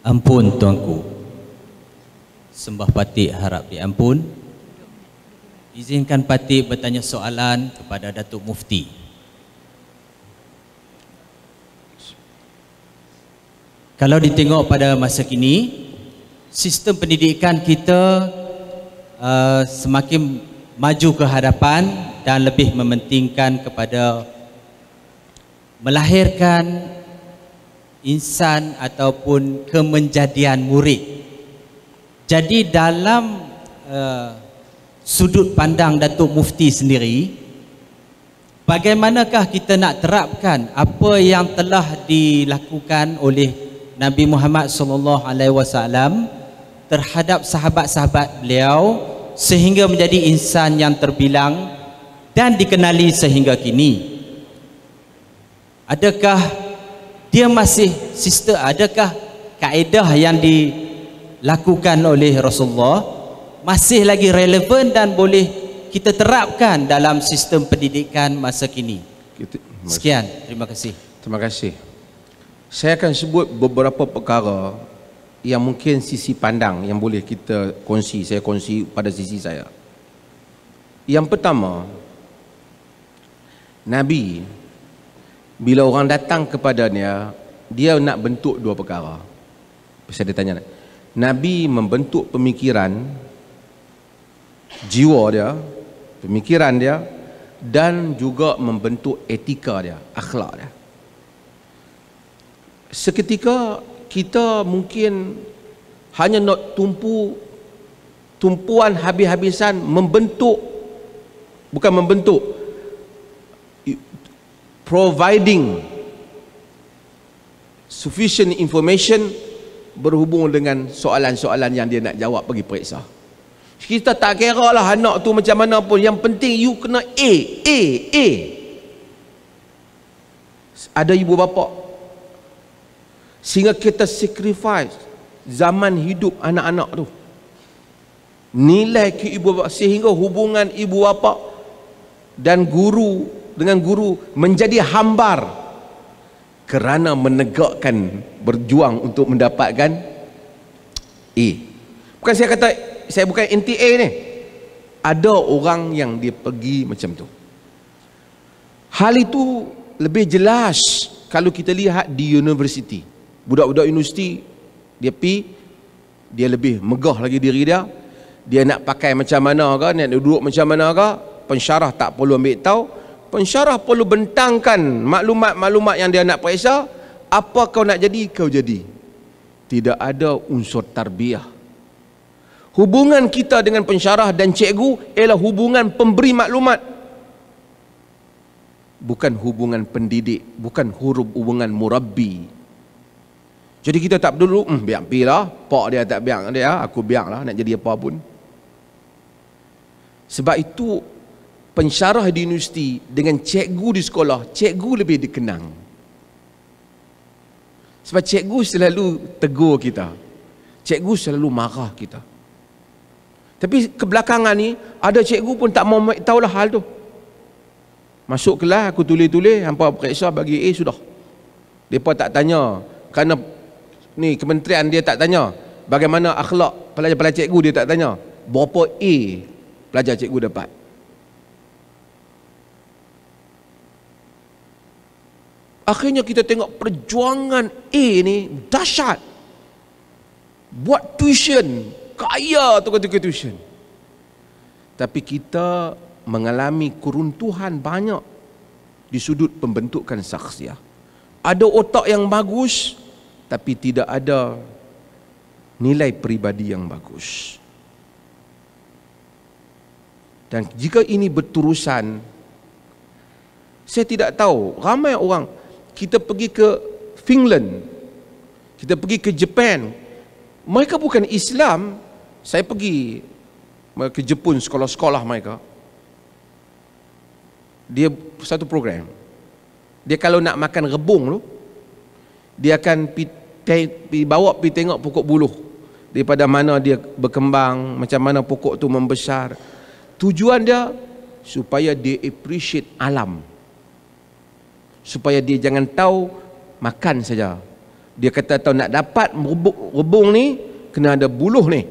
Ampun tuanku Sembah patik harap diampun Izinkan patik bertanya soalan kepada Datuk Mufti Kalau ditengok pada masa kini Sistem pendidikan kita uh, Semakin maju ke hadapan Dan lebih mementingkan kepada Melahirkan insan ataupun kemenjadian murid. Jadi dalam uh, sudut pandang Datuk Mufti sendiri, bagaimanakah kita nak terapkan apa yang telah dilakukan oleh Nabi Muhammad SAW terhadap sahabat-sahabat beliau sehingga menjadi insan yang terbilang dan dikenali sehingga kini? Adakah dia masih sister adakah kaedah yang dilakukan oleh Rasulullah masih lagi relevan dan boleh kita terapkan dalam sistem pendidikan masa kini sekian terima kasih terima kasih saya akan sebut beberapa perkara yang mungkin sisi pandang yang boleh kita kongsi saya kongsi pada sisi saya yang pertama Nabi bila orang datang kepadanya dia nak bentuk dua perkara bisa ditanya Nabi membentuk pemikiran jiwa dia pemikiran dia dan juga membentuk etika dia akhlak dia seketika kita mungkin hanya nak tumpu tumpuan habis-habisan membentuk bukan membentuk providing sufficient information berhubung dengan soalan-soalan yang dia nak jawab pergi periksa. Kita tak kira lah anak tu macam mana pun. Yang penting you kena A, A, A. Ada ibu bapa. Sehingga kita sacrifice zaman hidup anak-anak tu. Nilai ke ibu bapa. Sehingga hubungan ibu bapa dan guru dengan guru menjadi hambar kerana menegakkan berjuang untuk mendapatkan A. Bukan saya kata saya bukan anti A ni. Ada orang yang dia pergi macam tu. Hal itu lebih jelas kalau kita lihat di universiti. Budak-budak universiti dia pi dia lebih megah lagi diri dia. Dia nak pakai macam mana ke, nak duduk macam mana ke, pensyarah tak perlu ambil tahu pensyarah perlu bentangkan maklumat-maklumat yang dia nak periksa apa kau nak jadi kau jadi tidak ada unsur tarbiyah hubungan kita dengan pensyarah dan cikgu ialah hubungan pemberi maklumat bukan hubungan pendidik bukan huruf hubungan murabbi jadi kita tak dulu hmm, biar pilah pak dia tak biar dia aku biarlah nak jadi apa pun sebab itu pensyarah di universiti dengan cikgu di sekolah, cikgu lebih dikenang. Sebab cikgu selalu tegur kita. Cikgu selalu marah kita. Tapi kebelakangan ni, ada cikgu pun tak mau tahu lah hal tu. Masuk kelas, aku tulis-tulis, hampa periksa bagi A, eh, sudah. Mereka tak tanya, kerana ni kementerian dia tak tanya, bagaimana akhlak pelajar-pelajar cikgu dia tak tanya. Berapa A pelajar cikgu dapat? Akhirnya kita tengok perjuangan A ni dahsyat. Buat tuition, kaya tukar-tukar tuition. Tapi kita mengalami keruntuhan banyak di sudut pembentukan saksiah. Ada otak yang bagus tapi tidak ada nilai peribadi yang bagus. Dan jika ini berturusan, saya tidak tahu ramai orang, kita pergi ke Finland, kita pergi ke Jepun, mereka bukan Islam. Saya pergi ke Jepun sekolah-sekolah mereka. Dia satu program. Dia kalau nak makan rebung tu, dia akan pi, bawa pergi tengok pokok buluh. Daripada mana dia berkembang, macam mana pokok tu membesar. Tujuan dia supaya dia appreciate alam supaya dia jangan tahu makan saja. Dia kata tahu nak dapat rebung, rebung ni kena ada buluh ni.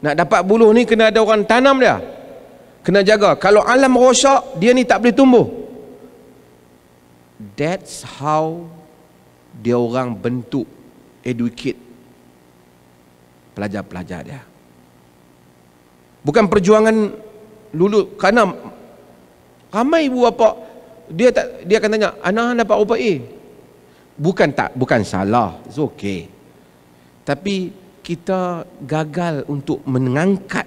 Nak dapat buluh ni kena ada orang tanam dia. Kena jaga. Kalau alam rosak, dia ni tak boleh tumbuh. That's how dia orang bentuk educate pelajar-pelajar dia. Bukan perjuangan lulu kerana ramai ibu bapa dia tak dia akan tanya anak hang dapat rupa eh? bukan tak bukan salah it's okay tapi kita gagal untuk mengangkat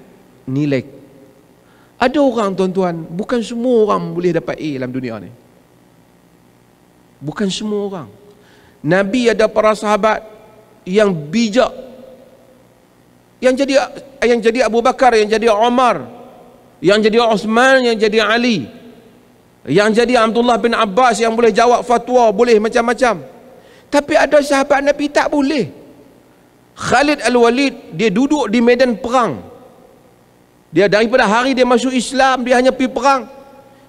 nilai ada orang tuan-tuan bukan semua orang boleh dapat A dalam dunia ni bukan semua orang nabi ada para sahabat yang bijak yang jadi yang jadi Abu Bakar yang jadi Omar, yang jadi Osman yang jadi Ali yang jadi Abdullah bin Abbas yang boleh jawab fatwa boleh macam-macam. Tapi ada sahabat Nabi tak boleh. Khalid Al-Walid dia duduk di medan perang. Dia daripada hari dia masuk Islam dia hanya pergi perang.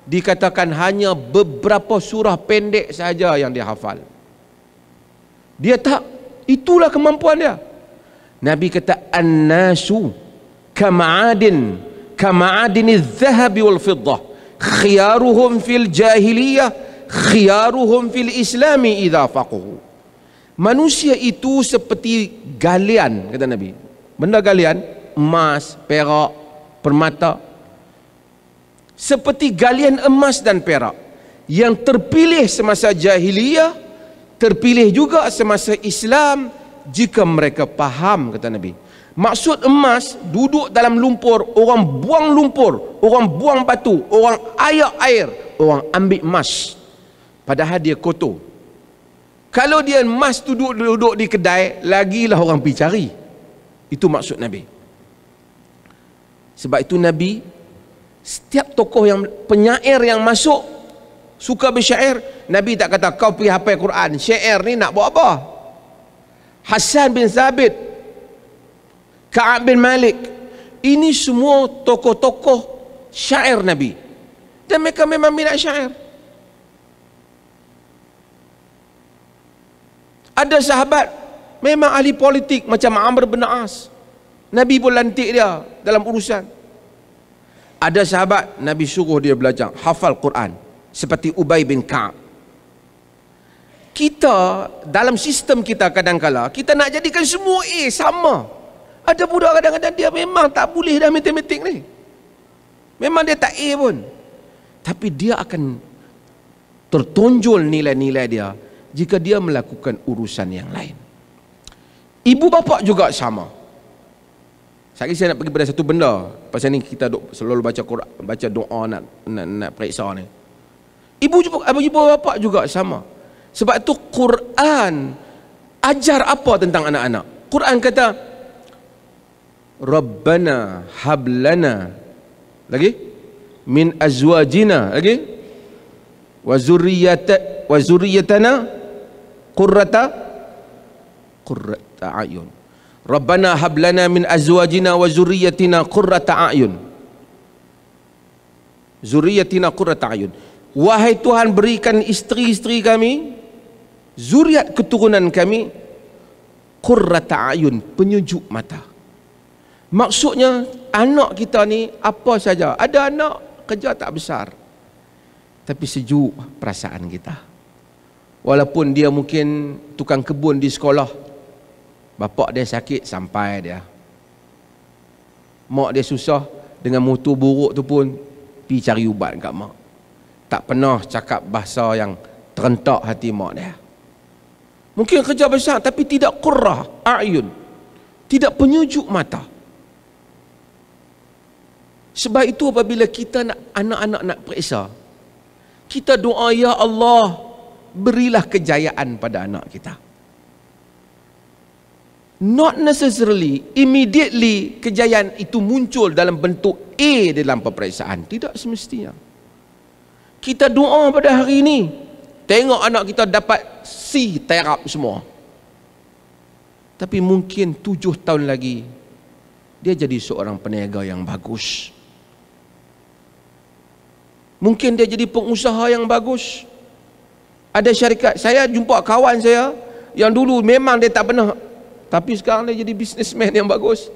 Dikatakan hanya beberapa surah pendek saja yang dia hafal. Dia tak itulah kemampuan dia. Nabi kata an-nasu kama'adin kama'adin zahabi wal-fiddah khiyaruhum fil jahiliyah khiyaruhum fil islami idza faqahu manusia itu seperti galian kata nabi benda galian emas perak permata seperti galian emas dan perak yang terpilih semasa jahiliyah terpilih juga semasa Islam jika mereka faham kata nabi Maksud emas duduk dalam lumpur, orang buang lumpur, orang buang batu, orang ayak air, orang ambil emas. Padahal dia kotor. Kalau dia emas duduk duduk di kedai, lagilah orang pergi cari. Itu maksud Nabi. Sebab itu Nabi setiap tokoh yang penyair yang masuk suka bersyair, Nabi tak kata kau pergi hafal Quran, syair ni nak buat apa? Hasan bin Zabit. Ka'ab bin Malik. Ini semua tokoh-tokoh syair Nabi. Dan mereka memang minat syair. Ada sahabat memang ahli politik macam Amr bin As. Nabi pun lantik dia dalam urusan. Ada sahabat Nabi suruh dia belajar hafal Quran seperti Ubay bin Ka'ab. Kita dalam sistem kita kadang kala kita nak jadikan semua A sama. Ada budak kadang-kadang dia memang tak boleh dah matematik ni. Memang dia tak A pun. Tapi dia akan tertonjol nilai-nilai dia jika dia melakukan urusan yang lain. Ibu bapa juga sama. Saya kisah nak pergi pada satu benda. Pasal ni kita selalu baca Quran, baca doa nak nak, nak periksa ni. Ibu juga ibu bapa juga sama. Sebab tu Quran ajar apa tentang anak-anak? Quran kata, Rabbana hablana lagi min azwajina lagi wazuriyata wazuriyatana wa zurriyatana qurrata qurrata ayun Rabbana hablana min azwajina wazuriyatina zurriyatina qurrata ayun zurriyatina qurrata ayun wahai Tuhan berikan isteri-isteri kami zuriat keturunan kami qurrata ayun penyujuk mata Maksudnya anak kita ni apa saja. Ada anak kerja tak besar. Tapi sejuk perasaan kita. Walaupun dia mungkin tukang kebun di sekolah. Bapak dia sakit sampai dia. Mak dia susah dengan mutu buruk tu pun pi cari ubat kat mak. Tak pernah cakap bahasa yang terentak hati mak dia. Mungkin kerja besar tapi tidak qurra ayun. Tidak penyujuk mata. Sebab itu apabila kita nak anak-anak nak periksa, kita doa ya Allah, berilah kejayaan pada anak kita. Not necessarily, immediately kejayaan itu muncul dalam bentuk A dalam peperiksaan. Tidak semestinya. Kita doa pada hari ini, tengok anak kita dapat C terap semua. Tapi mungkin tujuh tahun lagi, dia jadi seorang peniaga yang bagus. Bagus. Mungkin dia jadi pengusaha yang bagus. Ada syarikat, saya jumpa kawan saya yang dulu memang dia tak pernah tapi sekarang dia jadi businessman yang bagus.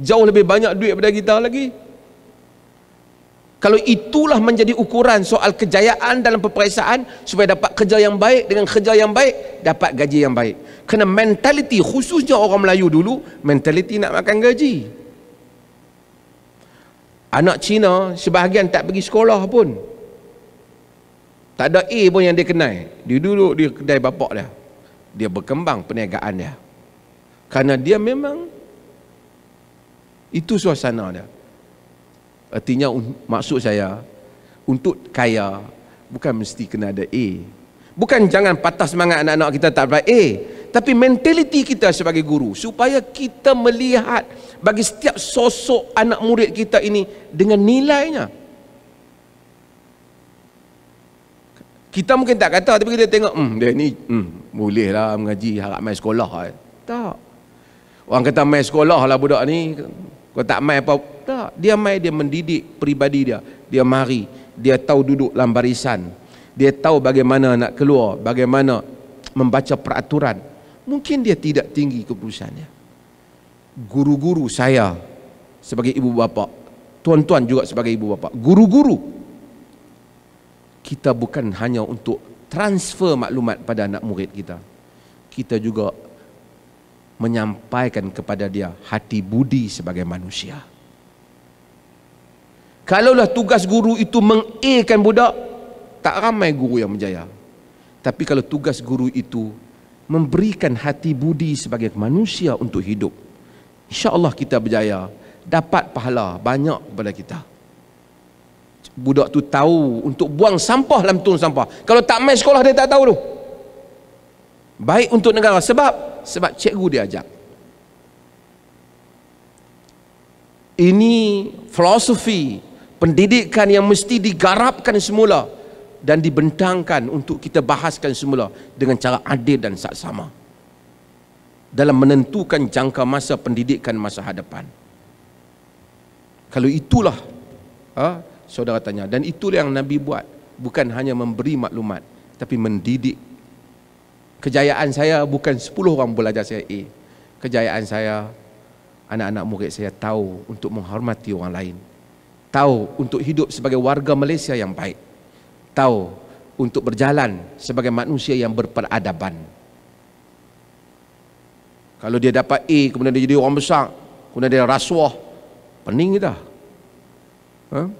Jauh lebih banyak duit daripada kita lagi. Kalau itulah menjadi ukuran soal kejayaan dalam peperiksaan supaya dapat kerja yang baik dengan kerja yang baik dapat gaji yang baik. Kena mentaliti khususnya orang Melayu dulu mentaliti nak makan gaji. Anak Cina sebahagian tak pergi sekolah pun. Tak ada A pun yang dia kenai Dia duduk di kedai bapak dia. Dia berkembang perniagaan dia. Karena dia memang itu suasana dia. Artinya maksud saya untuk kaya bukan mesti kena ada A. Bukan jangan patah semangat anak-anak kita tak dapat A. Tapi mentaliti kita sebagai guru supaya kita melihat bagi setiap sosok anak murid kita ini dengan nilainya. Kita mungkin tak kata tapi kita tengok hmm dia ni hmm boleh lah mengaji harap mai sekolah eh. Tak. Orang kata mai sekolah lah budak ni kau tak mai apa tak. Dia mai dia mendidik peribadi dia. Dia mari, dia tahu duduk dalam barisan. Dia tahu bagaimana nak keluar, bagaimana membaca peraturan. Mungkin dia tidak tinggi keputusannya. Guru-guru saya sebagai ibu bapa, tuan-tuan juga sebagai ibu bapa, guru-guru kita bukan hanya untuk transfer maklumat pada anak murid kita. Kita juga menyampaikan kepada dia hati budi sebagai manusia. Kalaulah tugas guru itu mengekan budak, tak ramai guru yang berjaya. Tapi kalau tugas guru itu memberikan hati budi sebagai manusia untuk hidup, insya-Allah kita berjaya, dapat pahala banyak kepada kita budak tu tahu untuk buang sampah dalam tong sampah kalau tak main sekolah dia tak tahu tu baik untuk negara sebab sebab cikgu dia ajak ini filosofi pendidikan yang mesti digarapkan semula dan dibentangkan untuk kita bahaskan semula dengan cara adil dan saksama dalam menentukan jangka masa pendidikan masa hadapan kalau itulah ha, saudara tanya dan itu yang nabi buat bukan hanya memberi maklumat tapi mendidik kejayaan saya bukan 10 orang belajar saya A kejayaan saya anak-anak murid saya tahu untuk menghormati orang lain tahu untuk hidup sebagai warga Malaysia yang baik tahu untuk berjalan sebagai manusia yang berperadaban kalau dia dapat A kemudian dia jadi orang besar kemudian dia rasuah pening dia dah ha? huh?